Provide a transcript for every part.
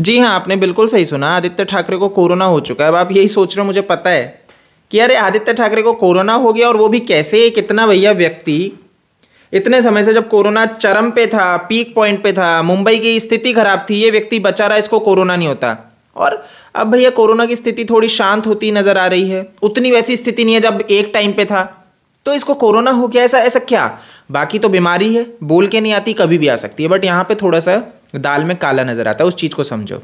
जी हाँ आपने बिल्कुल सही सुना आदित्य ठाकरे को कोरोना हो चुका है अब आप यही सोच रहे हो मुझे पता है कि अरे आदित्य ठाकरे को कोरोना हो गया और वो भी कैसे एक इतना भैया व्यक्ति इतने समय से जब कोरोना चरम पे था पीक पॉइंट पे था मुंबई की स्थिति खराब थी ये व्यक्ति बचा रहा इसको कोरोना नहीं होता और अब भैया कोरोना की स्थिति थोड़ी शांत होती नज़र आ रही है उतनी वैसी स्थिति नहीं है जब एक टाइम पे था तो इसको कोरोना हो गया ऐसा ऐसा क्या बाकी तो बीमारी है बोल के नहीं आती कभी भी आ सकती है बट यहाँ पे थोड़ा सा दाल में काला नजर आता है उस चीज़ को समझो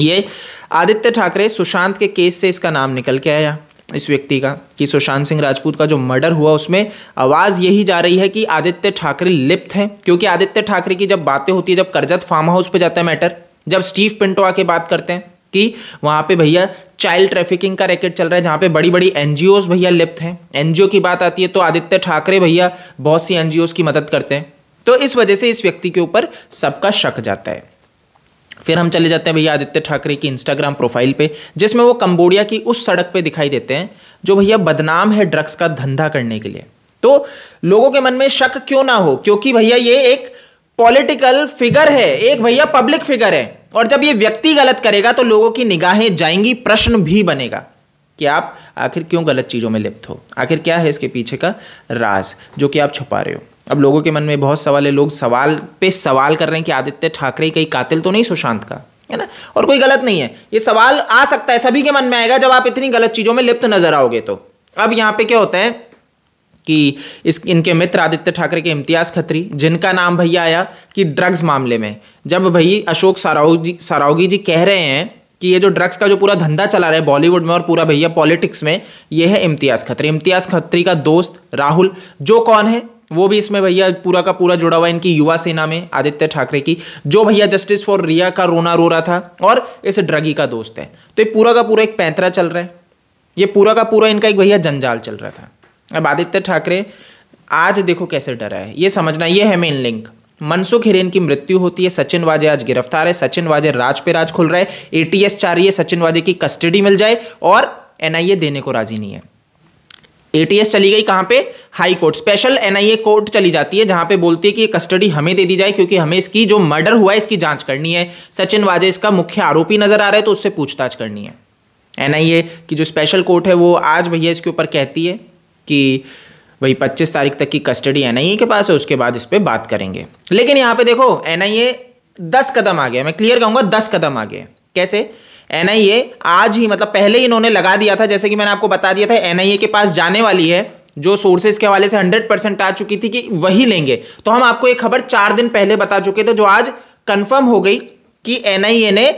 ये आदित्य ठाकरे सुशांत के केस से इसका नाम निकल के आया इस व्यक्ति का कि सुशांत सिंह राजपूत का जो मर्डर हुआ उसमें आवाज़ यही जा रही है कि आदित्य ठाकरे लिप्त हैं क्योंकि आदित्य ठाकरे की जब बातें होती है जब करजत फार्म हाउस पे जाता है मैटर जब स्टीव पिंटो आके बात करते हैं कि वहाँ पे भैया चाइल्ड ट्रैफिकिंग का रैकेट चल रहा है जहाँ पे बड़ी बड़ी एन भैया लिप्त हैं एन की बात आती है तो आदित्य ठाकरे भैया बहुत सी एन की मदद करते हैं तो इस वजह से इस व्यक्ति के ऊपर सबका शक जाता है फिर हम चले जाते हैं भैया आदित्य ठाकरे की इंस्टाग्राम प्रोफाइल पे जिसमें वो कंबोडिया की उस सड़क पे दिखाई देते हैं जो भैया बदनाम है ड्रग्स का धंधा करने के लिए तो लोगों के मन में शक क्यों ना हो क्योंकि भैया ये एक पॉलिटिकल फिगर है एक भैया पब्लिक फिगर है और जब ये व्यक्ति गलत करेगा तो लोगों की निगाहें जाएंगी प्रश्न भी बनेगा कि आप आखिर क्यों गलत चीज़ों में लिप्त हो आखिर क्या है इसके पीछे का राज जो कि आप छुपा रहे हो अब लोगों के मन में बहुत सवाल है लोग सवाल पे सवाल कर रहे हैं कि आदित्य ठाकरे कहीं कातिल तो नहीं सुशांत का है ना और कोई गलत नहीं है ये सवाल आ सकता है सभी के मन में आएगा जब आप इतनी गलत चीज़ों में लिप्त नजर आओगे तो अब यहाँ पे क्या होता है कि इस इनके मित्र आदित्य ठाकरे के इम्तियाज़ खत्री जिनका नाम भैया आया कि ड्रग्स मामले में जब भई अशोक साराओ जी जी कह रहे हैं कि ये जो ड्रग्स का जो पूरा धंधा चला रहा है बॉलीवुड में और पूरा भैया पॉलिटिक्स में ये है इम्तियाज़ खत्री इम्तियाज़ खत्री का दोस्त राहुल जो कौन है वो भी इसमें भैया पूरा का पूरा जुड़ा हुआ है इनकी युवा सेना में आदित्य ठाकरे की जो भैया जस्टिस फॉर रिया का रोना रो रहा था और इस ड्रगी का दोस्त है तो ये पूरा का पूरा एक पैंतरा चल रहा है ये पूरा का पूरा इनका एक भैया जंजाल चल रहा था अब आदित्य ठाकरे आज देखो कैसे डरा है ये समझना ये है मेन लिंक मनसुख हिरेन की मृत्यु होती है सचिन वाजे आज गिरफ्तार है सचिन वाजे राज पे राज खुल रहा है एटीएस चाह रही है सचिन वाजे की कस्टडी मिल जाए और एनआईए देने को राजी नहीं है एटीएस चली गई कहाँ पे high court special NIA court चली जाती है जहां पे बोलती है कि ये कस्टडी हमें दे दी जाए क्योंकि हमें इसकी जो मर्डर हुआ है इसकी जांच करनी है सचिन वाजे इसका मुख्य आरोपी नजर आ रहा है तो उससे पूछताछ करनी है एनआईए की जो स्पेशल कोर्ट है वो आज भैया इसके ऊपर कहती है कि भाई पच्चीस तारीख तक की कस्टडी एनआईए के पास है उसके बाद इस पर बात करेंगे लेकिन यहाँ पे देखो एनआईए दस कदम आगे मैं क्लियर कहूंगा दस कदम आगे कैसे एनआईए आज ही मतलब पहले ही इन्होंने लगा दिया था जैसे कि मैंने आपको बता दिया था एनआईए के पास जाने वाली है जो सोर्सेज के हवाले से 100 परसेंट आ चुकी थी कि वही लेंगे तो हम आपको एक खबर चार दिन पहले बता चुके थे जो आज कंफर्म हो गई कि ए ने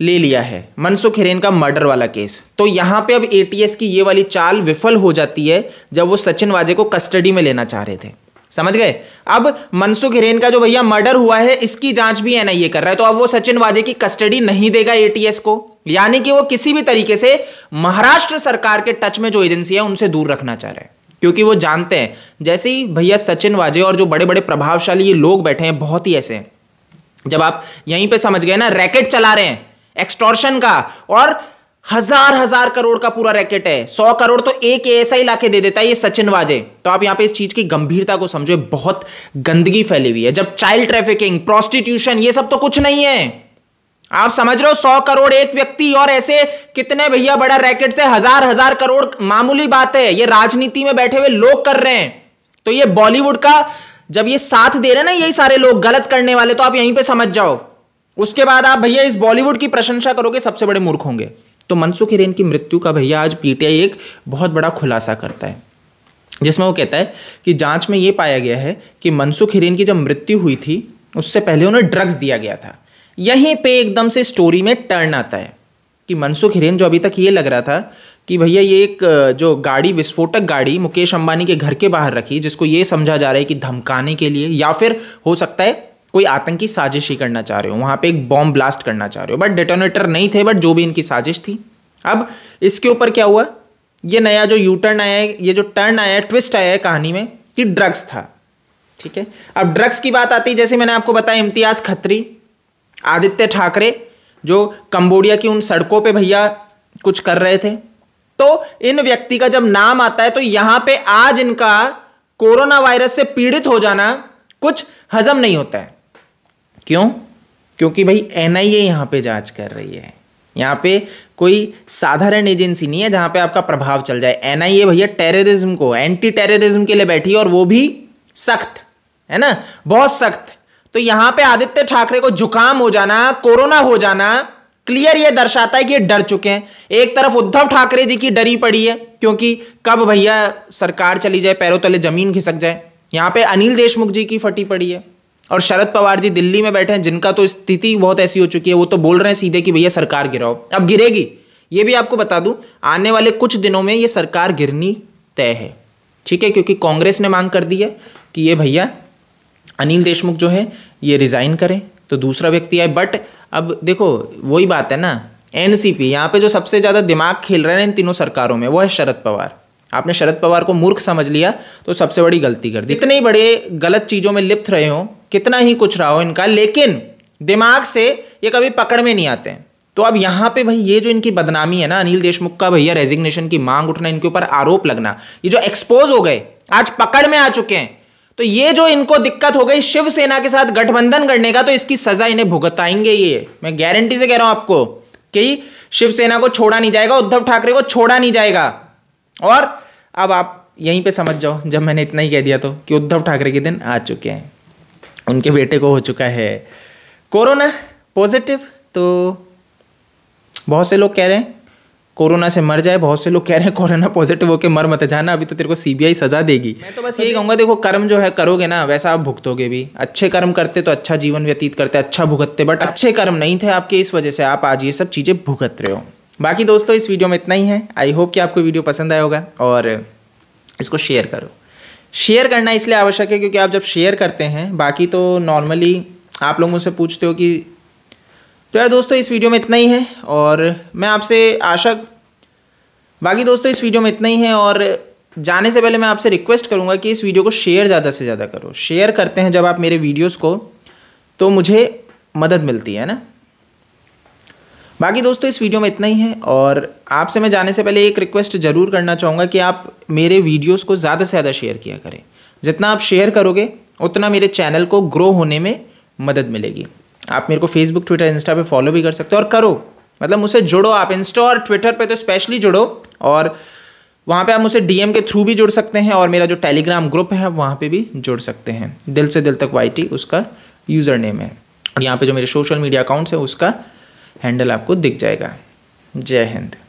ले लिया है मनसुख हिरेन का मर्डर वाला केस तो यहां पे अब एटीएस की ये वाली चाल विफल हो जाती है जब वो सचिन वाजे को कस्टडी में लेना चाह रहे थे समझ गए अब मनसुख हिरेन का जो भैया मर्डर हुआ है इसकी जांच भी एनआईए कर रहा है तो अब वो सचिन वाजे की कस्टडी नहीं देगा एटीएस को यानी कि वो किसी भी तरीके से महाराष्ट्र सरकार के टच में जो एजेंसी है उनसे दूर रखना चाह रहे हैं क्योंकि वो जानते हैं जैसे ही भैया सचिन वाजे और जो बड़े बड़े प्रभावशाली ये लोग बैठे हैं बहुत ही ऐसे हैं जब आप यहीं पर समझ गए ना रैकेट चला रहे हैं एक्सटोर्शन का और हजार हजार करोड़ का पूरा रैकेट है सौ करोड़ तो एक ही लाके दे देता है ये सचिन वाजे तो आप यहां पे इस चीज की गंभीरता को समझो बहुत गंदगी फैली हुई है जब चाइल्ड ट्रैफिकिंग प्रोस्टिट्यूशन ये सब तो कुछ नहीं है आप समझ रहे हो सौ करोड़ एक व्यक्ति और ऐसे कितने भैया बड़ा रैकेट से हजार हजार करोड़ मामूली बात है ये राजनीति में बैठे हुए लोग कर रहे हैं तो ये बॉलीवुड का जब ये साथ दे रहे ना यही सारे लोग गलत करने वाले तो आप यहीं पे समझ जाओ उसके बाद आप भैया इस बॉलीवुड की प्रशंसा करोगे सबसे बड़े मूर्ख होंगे तो मनसुख हिरेन की मृत्यु का भैया आज पीटीआई एक बहुत बड़ा खुलासा करता है जिसमें वो कहता है कि जांच में ये पाया गया है कि मनसुख हिरेन की जब मृत्यु हुई थी उससे पहले उन्हें ड्रग्स दिया गया था यहीं पे एकदम से स्टोरी में टर्न आता है कि मनसुख हिरेन जो अभी तक ये लग रहा था कि भैया ये एक जो गाड़ी विस्फोटक गाड़ी मुकेश अंबानी के घर के बाहर रखी जिसको ये समझा जा रहा है कि धमकाने के लिए या फिर हो सकता है कोई आतंकी साजिश ही करना चाह रहे हो वहां पे एक बॉम्ब ब्लास्ट करना चाह रहे हो बट डेटोनेटर नहीं थे बट जो भी इनकी साजिश थी अब इसके ऊपर क्या हुआ ये नया जो यू टर्न आया है ये जो टर्न आया है ट्विस्ट आया है कहानी में कि ड्रग्स था ठीक है अब ड्रग्स की बात आती है जैसे मैंने आपको बताया इम्तियाज़ खत्री आदित्य ठाकरे जो कंबोडिया की उन सड़कों पे भैया कुछ कर रहे थे तो इन व्यक्ति का जब नाम आता है तो यहाँ पे आज इनका कोरोना वायरस से पीड़ित हो जाना कुछ हजम नहीं होता है क्यों क्योंकि भाई एन आई ए यहाँ पर जाँच कर रही है यहाँ पे कोई साधारण एजेंसी नहीं है जहाँ पे आपका प्रभाव चल जाए एन आई ए भैया टेररिज्म को एंटी टेररिज्म के लिए बैठी है और वो भी सख्त है ना बहुत सख्त तो यहाँ पे आदित्य ठाकरे को जुकाम हो जाना कोरोना हो जाना क्लियर ये दर्शाता है कि ये डर चुके हैं एक तरफ उद्धव ठाकरे जी की डरी पड़ी है क्योंकि कब भैया सरकार चली जाए पैरों तले जमीन खिसक जाए यहाँ पे अनिल देशमुख जी की फटी पड़ी है और शरद पवार जी दिल्ली में बैठे हैं जिनका तो स्थिति बहुत ऐसी हो चुकी है वो तो बोल रहे हैं सीधे कि भैया सरकार गिराओ अब गिरेगी ये भी आपको बता दूं आने वाले कुछ दिनों में ये सरकार गिरनी तय है ठीक है क्योंकि कांग्रेस ने मांग कर दी है कि ये भैया अनिल देशमुख जो है ये रिज़ाइन करें तो दूसरा व्यक्ति आए बट अब देखो वही बात है ना एन सी पी यहाँ पर जो सबसे ज़्यादा दिमाग खेल रहे हैं इन तीनों सरकारों में वो है शरद पवार आपने शरद पवार को मूर्ख समझ लिया तो सबसे बड़ी गलती कर दी इतने ही बड़े गलत चीज़ों में लिप्त रहे हों कितना ही कुछ रहा हो इनका लेकिन दिमाग से ये कभी पकड़ में नहीं आते हैं तो अब यहाँ पे भाई ये जो इनकी बदनामी है ना अनिल देशमुख का भैया रेजिग्नेशन की मांग उठना इनके ऊपर आरोप लगना ये जो एक्सपोज हो गए आज पकड़ में आ चुके हैं तो ये जो इनको दिक्कत हो गई शिवसेना के साथ गठबंधन करने का तो इसकी सजा इन्हें भुगताएंगे ये मैं गारंटी से कह रहा हूं आपको कि शिवसेना को छोड़ा नहीं जाएगा उद्धव ठाकरे को छोड़ा नहीं जाएगा और अब आप यहीं पे समझ जाओ जब मैंने इतना ही कह दिया तो कि उद्धव ठाकरे के दिन आ चुके हैं उनके बेटे को हो चुका है कोरोना पॉजिटिव तो बहुत से लोग कह रहे हैं कोरोना से मर जाए बहुत से लोग कह रहे हैं कोरोना पॉजिटिव होकर मर मत जाना अभी तो तेरे को सीबीआई सजा देगी मैं तो बस तो यही कहूँगा देखो कर्म जो है करोगे ना वैसा आप भुगतोगे भी अच्छे कर्म करते तो अच्छा जीवन व्यतीत करते अच्छा भुगतते बट अच्छे कर्म नहीं थे आपके इस वजह से आप आज ये सब चीज़ें भुगत रहे हो बाकी दोस्तों इस वीडियो में इतना ही है आई होप कि आपको वीडियो पसंद आया होगा और इसको शेयर करो शेयर करना इसलिए आवश्यक है क्योंकि आप जब शेयर करते हैं बाकी तो नॉर्मली आप लोग मुझसे पूछते हो कि तो यार दोस्तों इस वीडियो में इतना ही है और मैं आपसे आशा बाकी दोस्तों इस वीडियो में इतना ही है और जाने से पहले मैं आपसे रिक्वेस्ट करूँगा कि इस वीडियो को शेयर ज़्यादा से ज़्यादा करो शेयर करते हैं जब आप मेरे वीडियोज़ को तो मुझे मदद मिलती है ना बाकी दोस्तों इस वीडियो में इतना ही है और आपसे मैं जाने से पहले एक रिक्वेस्ट ज़रूर करना चाहूँगा कि आप मेरे वीडियोस को ज़्यादा से ज़्यादा शेयर किया करें जितना आप शेयर करोगे उतना मेरे चैनल को ग्रो होने में मदद मिलेगी आप मेरे को फेसबुक ट्विटर इंस्टा पर फॉलो भी कर सकते हो और करो मतलब मुझसे जुड़ो आप इंस्टा और ट्विटर पर तो स्पेशली जुड़ो और वहाँ पे आप मुझे डीएम के थ्रू भी जुड़ सकते हैं और मेरा जो टेलीग्राम ग्रुप है वहाँ पे भी जुड़ सकते हैं दिल से दिल तक वाई उसका यूज़र नेम है और यहाँ पे जो मेरे सोशल मीडिया अकाउंट्स है उसका हैंडल आपको दिख जाएगा जय हिंद